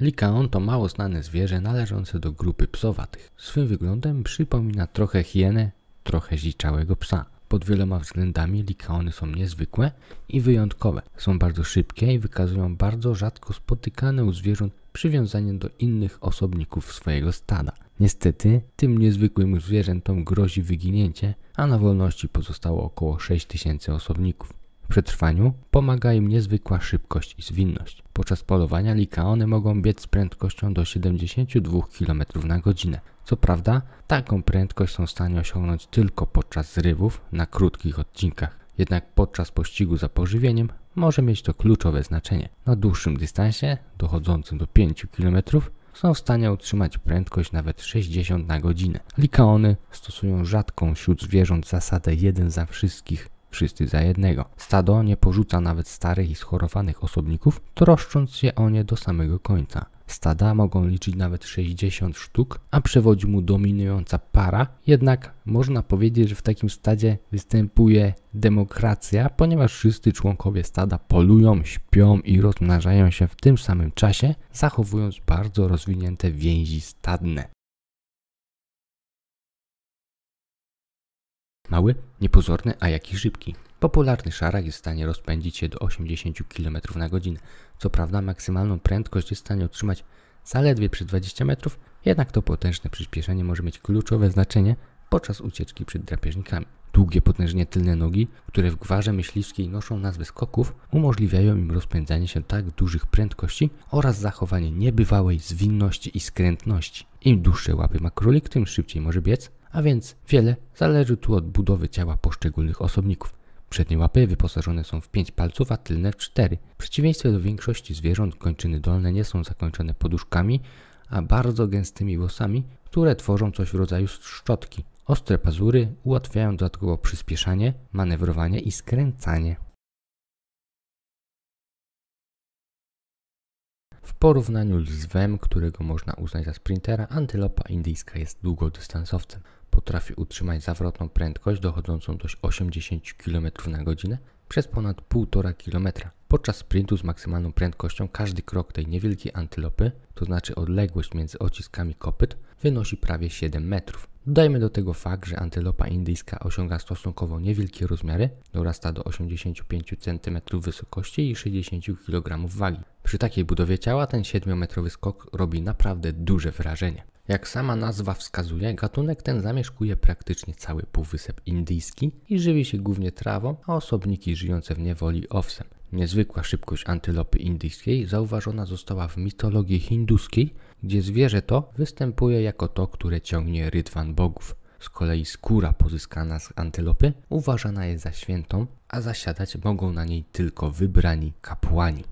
Likaon to mało znane zwierzę należące do grupy psowatych. Swym wyglądem przypomina trochę hienę, trochę zliczałego psa. Pod wieloma względami likaony są niezwykłe i wyjątkowe. Są bardzo szybkie i wykazują bardzo rzadko spotykane u zwierząt przywiązanie do innych osobników swojego stada. Niestety, tym niezwykłym zwierzętom grozi wyginięcie, a na wolności pozostało około 6000 osobników. W przetrwaniu pomaga im niezwykła szybkość i zwinność. Podczas polowania likaony mogą biec z prędkością do 72 km na godzinę. Co prawda, taką prędkość są w stanie osiągnąć tylko podczas zrywów na krótkich odcinkach. Jednak podczas pościgu za pożywieniem może mieć to kluczowe znaczenie. Na dłuższym dystansie, dochodzącym do 5 km, są w stanie utrzymać prędkość nawet 60 na godzinę. Likaony stosują rzadką wśród zwierząt zasadę jeden za wszystkich wszyscy za jednego. Stado nie porzuca nawet starych i schorowanych osobników, troszcząc się o nie do samego końca. Stada mogą liczyć nawet 60 sztuk, a przewodzi mu dominująca para, jednak można powiedzieć, że w takim stadzie występuje demokracja, ponieważ wszyscy członkowie stada polują, śpią i rozmnażają się w tym samym czasie, zachowując bardzo rozwinięte więzi stadne. Mały, niepozorny, a jaki szybki. Popularny szarak jest w stanie rozpędzić się do 80 km na godzinę. Co prawda maksymalną prędkość jest w stanie otrzymać zaledwie przy 20 metrów, jednak to potężne przyspieszenie może mieć kluczowe znaczenie podczas ucieczki przed drapieżnikami. Długie, potężnie tylne nogi, które w gwarze myśliwskiej noszą nazwę skoków, umożliwiają im rozpędzanie się tak dużych prędkości oraz zachowanie niebywałej zwinności i skrętności. Im dłuższe łapy ma królik, tym szybciej może biec, a więc wiele zależy tu od budowy ciała poszczególnych osobników. Przednie łapy wyposażone są w 5 palców, a tylne w 4. W przeciwieństwie do większości zwierząt kończyny dolne nie są zakończone poduszkami, a bardzo gęstymi włosami, które tworzą coś w rodzaju szczotki. Ostre pazury ułatwiają dodatkowo przyspieszanie, manewrowanie i skręcanie. W porównaniu z zwem, którego można uznać za sprintera, antylopa indyjska jest długodystansowcem potrafi utrzymać zawrotną prędkość dochodzącą do 80 km na godzinę przez ponad 1,5 km. Podczas sprintu z maksymalną prędkością każdy krok tej niewielkiej antylopy, to znaczy odległość między odciskami kopyt, wynosi prawie 7 metrów. Dodajmy do tego fakt, że antylopa indyjska osiąga stosunkowo niewielkie rozmiary, dorasta do 85 cm wysokości i 60 kg wagi. Przy takiej budowie ciała ten 7-metrowy skok robi naprawdę duże wrażenie. Jak sama nazwa wskazuje, gatunek ten zamieszkuje praktycznie cały półwysep indyjski i żywi się głównie trawą, a osobniki żyjące w niewoli owsem. Niezwykła szybkość antylopy indyjskiej zauważona została w mitologii hinduskiej, gdzie zwierzę to występuje jako to, które ciągnie rydwan bogów. Z kolei skóra pozyskana z antylopy uważana jest za świętą, a zasiadać mogą na niej tylko wybrani kapłani.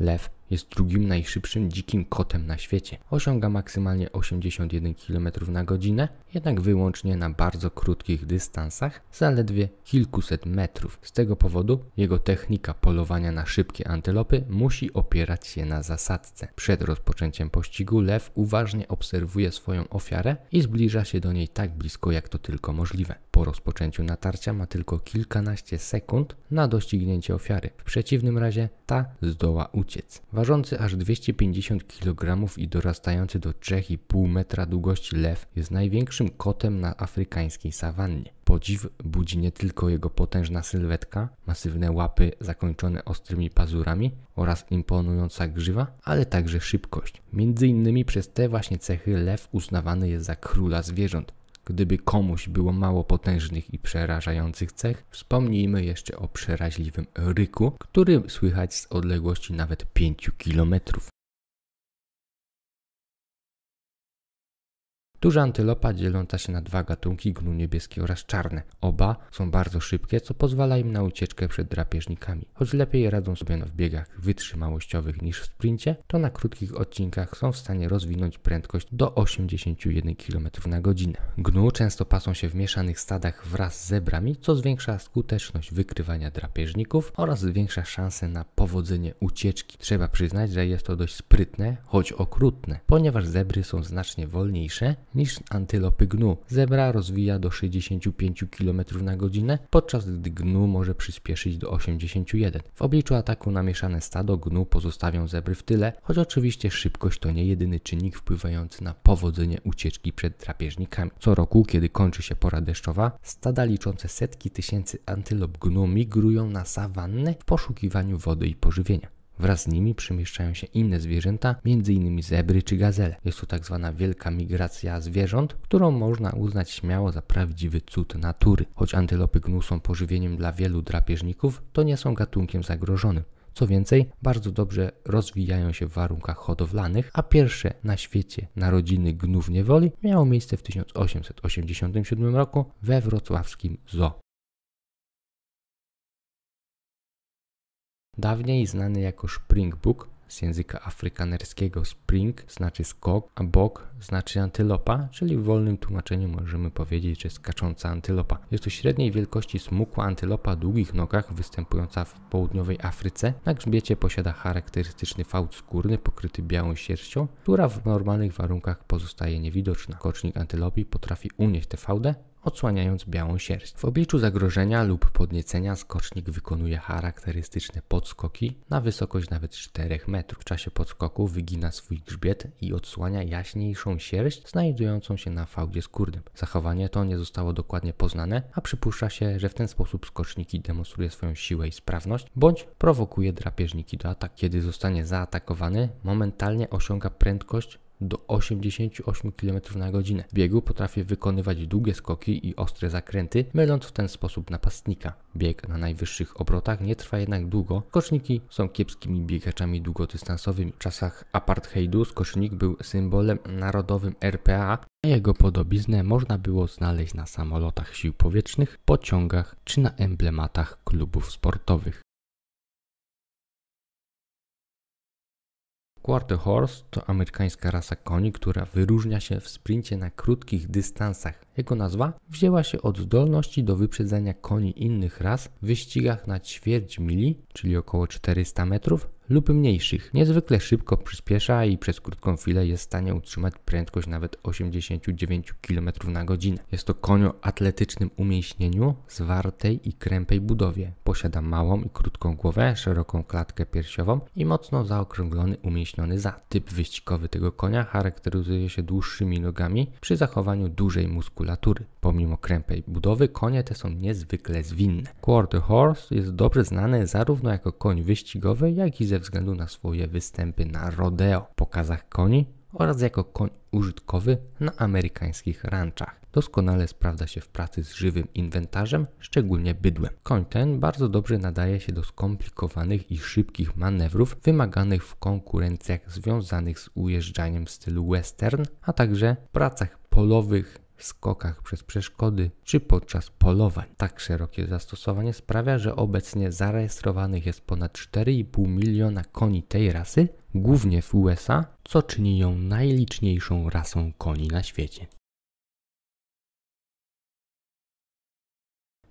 Lew jest drugim najszybszym dzikim kotem na świecie. Osiąga maksymalnie 81 km na godzinę, jednak wyłącznie na bardzo krótkich dystansach, zaledwie kilkuset metrów. Z tego powodu jego technika polowania na szybkie antylopy musi opierać się na zasadce. Przed rozpoczęciem pościgu lew uważnie obserwuje swoją ofiarę i zbliża się do niej tak blisko jak to tylko możliwe. Po rozpoczęciu natarcia ma tylko kilkanaście sekund na doścignięcie ofiary. W przeciwnym razie ta zdoła uciec. Ważący aż 250 kg i dorastający do 3,5 metra długości lew jest największym kotem na afrykańskiej sawannie. Podziw budzi nie tylko jego potężna sylwetka, masywne łapy zakończone ostrymi pazurami oraz imponująca grzywa, ale także szybkość. Między innymi przez te właśnie cechy lew uznawany jest za króla zwierząt. Gdyby komuś było mało potężnych i przerażających cech, wspomnijmy jeszcze o przeraźliwym ryku, który słychać z odległości nawet 5 kilometrów. Duża antylopa dzieląca się na dwa gatunki gnu niebieskie oraz czarne. Oba są bardzo szybkie, co pozwala im na ucieczkę przed drapieżnikami. Choć lepiej radzą sobie w biegach wytrzymałościowych niż w sprincie, to na krótkich odcinkach są w stanie rozwinąć prędkość do 81 km na godzinę. Gnu często pasą się w mieszanych stadach wraz z zebrami, co zwiększa skuteczność wykrywania drapieżników oraz zwiększa szanse na powodzenie ucieczki. Trzeba przyznać, że jest to dość sprytne, choć okrutne, ponieważ zebry są znacznie wolniejsze niż antylopy gnu. Zebra rozwija do 65 km na godzinę, podczas gdy gnu może przyspieszyć do 81. W obliczu ataku mieszane stado gnu pozostawią zebry w tyle, choć oczywiście szybkość to nie jedyny czynnik wpływający na powodzenie ucieczki przed drapieżnikami. Co roku, kiedy kończy się pora deszczowa, stada liczące setki tysięcy antylop gnu migrują na sawannę w poszukiwaniu wody i pożywienia. Wraz z nimi przemieszczają się inne zwierzęta, m.in. zebry czy gazele. Jest to tak zwana wielka migracja zwierząt, którą można uznać śmiało za prawdziwy cud natury. Choć antylopy gnu są pożywieniem dla wielu drapieżników, to nie są gatunkiem zagrożonym. Co więcej, bardzo dobrze rozwijają się w warunkach hodowlanych, a pierwsze na świecie narodziny gnów niewoli miało miejsce w 1887 roku we wrocławskim zoo. dawniej znany jako Springbok z języka afrykanerskiego spring znaczy skok, a bok znaczy antylopa, czyli w wolnym tłumaczeniu możemy powiedzieć, że skacząca antylopa. Jest to średniej wielkości smukła antylopa o długich nogach występująca w południowej Afryce. Na grzbiecie posiada charakterystyczny fałd skórny pokryty białą sierścią, która w normalnych warunkach pozostaje niewidoczna. Kocznik antylopi potrafi unieść tę fałdę odsłaniając białą sierść. W obliczu zagrożenia lub podniecenia skocznik wykonuje charakterystyczne podskoki na wysokość nawet 4 metrów. W czasie podskoku wygina swój grzbiet i odsłania jaśniejszą sierść znajdującą się na fałdzie skórnym. Zachowanie to nie zostało dokładnie poznane, a przypuszcza się, że w ten sposób skoczniki demonstruje swoją siłę i sprawność, bądź prowokuje drapieżniki do ataku. Kiedy zostanie zaatakowany, momentalnie osiąga prędkość do 88 km na godzinę. W biegu potrafi wykonywać długie skoki i ostre zakręty, myląc w ten sposób napastnika. Bieg na najwyższych obrotach nie trwa jednak długo. Skoczniki są kiepskimi biegaczami długodystansowymi. W czasach apartheidu skocznik był symbolem narodowym RPA, a jego podobiznę można było znaleźć na samolotach sił powietrznych, pociągach czy na emblematach klubów sportowych. Quarter Horse to amerykańska rasa koni, która wyróżnia się w sprincie na krótkich dystansach. Jego nazwa wzięła się od zdolności do wyprzedzania koni innych ras w wyścigach na ćwierć mili, czyli około 400 metrów, lub mniejszych. Niezwykle szybko przyspiesza i przez krótką chwilę jest w stanie utrzymać prędkość nawet 89 km na godzinę. Jest to konio atletycznym umięśnieniu, zwartej i krępej budowie. Posiada małą i krótką głowę, szeroką klatkę piersiową i mocno zaokrąglony, umięśniony za. Typ wyścigowy tego konia charakteryzuje się dłuższymi nogami przy zachowaniu dużej muskulatury. Pomimo krępej budowy konie te są niezwykle zwinne. Quarter Horse jest dobrze znany zarówno jako koń wyścigowy, jak i ze ze względu na swoje występy na rodeo, pokazach koni oraz jako koń użytkowy na amerykańskich ranczach. Doskonale sprawdza się w pracy z żywym inwentarzem, szczególnie bydłem. Koń ten bardzo dobrze nadaje się do skomplikowanych i szybkich manewrów wymaganych w konkurencjach związanych z ujeżdżaniem w stylu western, a także pracach polowych skokach przez przeszkody czy podczas polowań. Tak szerokie zastosowanie sprawia, że obecnie zarejestrowanych jest ponad 4,5 miliona koni tej rasy, głównie w USA, co czyni ją najliczniejszą rasą koni na świecie.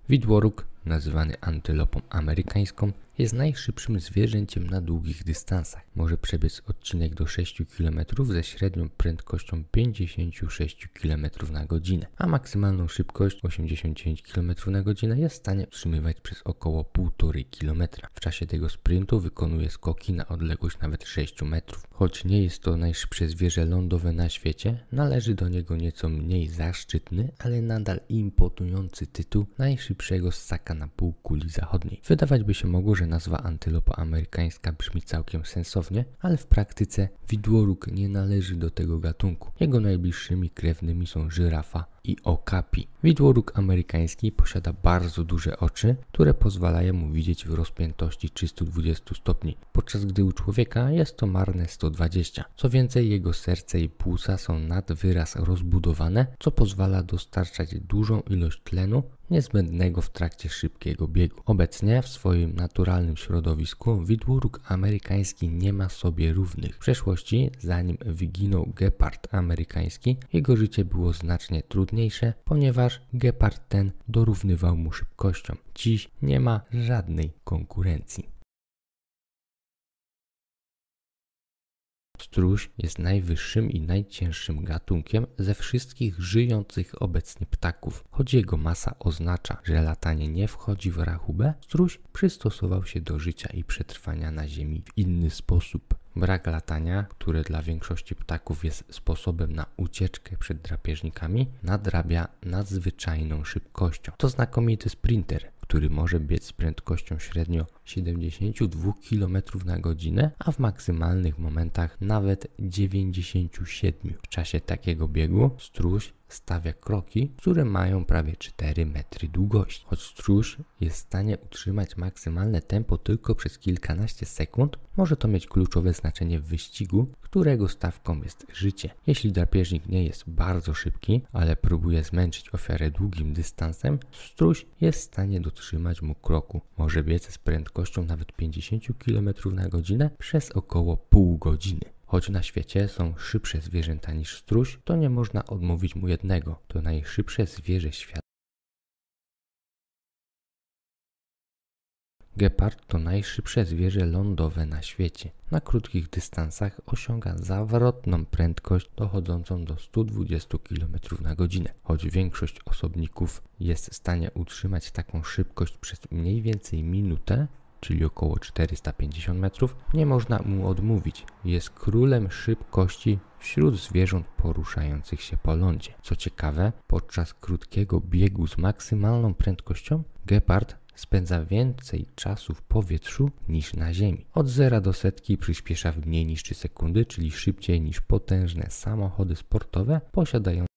Widłoruk, nazywany antylopą amerykańską, jest najszybszym zwierzęciem na długich dystansach. Może przebiec odcinek do 6 km ze średnią prędkością 56 km na godzinę, a maksymalną szybkość 89 km na godzinę jest w stanie utrzymywać przez około 1,5 km. W czasie tego sprintu wykonuje skoki na odległość nawet 6 metrów. Choć nie jest to najszybsze zwierzę lądowe na świecie, należy do niego nieco mniej zaszczytny, ale nadal imponujący tytuł najszybszego ssaka na półkuli zachodniej. Wydawać by się mogło, że że nazwa antylopa amerykańska brzmi całkiem sensownie, ale w praktyce widłoruk nie należy do tego gatunku. Jego najbliższymi krewnymi są żyrafa i okapi. Widłoruk amerykański posiada bardzo duże oczy, które pozwalają mu widzieć w rozpiętości 320 stopni, podczas gdy u człowieka jest to marne 120. Co więcej, jego serce i płuca są nad wyraz rozbudowane, co pozwala dostarczać dużą ilość tlenu niezbędnego w trakcie szybkiego biegu. Obecnie w swoim naturalnym środowisku widłóg amerykański nie ma sobie równych. W przeszłości, zanim wyginął gepard amerykański, jego życie było znacznie trudniejsze, ponieważ gepard ten dorównywał mu szybkością. Dziś nie ma żadnej konkurencji. Struś jest najwyższym i najcięższym gatunkiem ze wszystkich żyjących obecnie ptaków. Choć jego masa oznacza, że latanie nie wchodzi w rachubę, struś przystosował się do życia i przetrwania na Ziemi w inny sposób. Brak latania, które dla większości ptaków jest sposobem na ucieczkę przed drapieżnikami, nadrabia nadzwyczajną szybkością. To znakomity sprinter, który może biec z prędkością średnio 72 km na godzinę, a w maksymalnych momentach nawet 97. W czasie takiego biegu struś stawia kroki, które mają prawie 4 metry długości. Choć stróż jest w stanie utrzymać maksymalne tempo tylko przez kilkanaście sekund, może to mieć kluczowe znaczenie w wyścigu, którego stawką jest życie. Jeśli drapieżnik nie jest bardzo szybki, ale próbuje zmęczyć ofiarę długim dystansem, stróż jest w stanie do trzymać mu kroku. Może biec z prędkością nawet 50 km na godzinę przez około pół godziny. Choć na świecie są szybsze zwierzęta niż struś, to nie można odmówić mu jednego. To najszybsze zwierzę świata. Gepard to najszybsze zwierzę lądowe na świecie. Na krótkich dystansach osiąga zawrotną prędkość dochodzącą do 120 km na godzinę. Choć większość osobników jest w stanie utrzymać taką szybkość przez mniej więcej minutę, czyli około 450 metrów, nie można mu odmówić. Jest królem szybkości wśród zwierząt poruszających się po lądzie. Co ciekawe, podczas krótkiego biegu z maksymalną prędkością Gepard spędza więcej czasu w powietrzu niż na ziemi. Od zera do setki przyspiesza w mniej niż 3 sekundy, czyli szybciej niż potężne samochody sportowe posiadające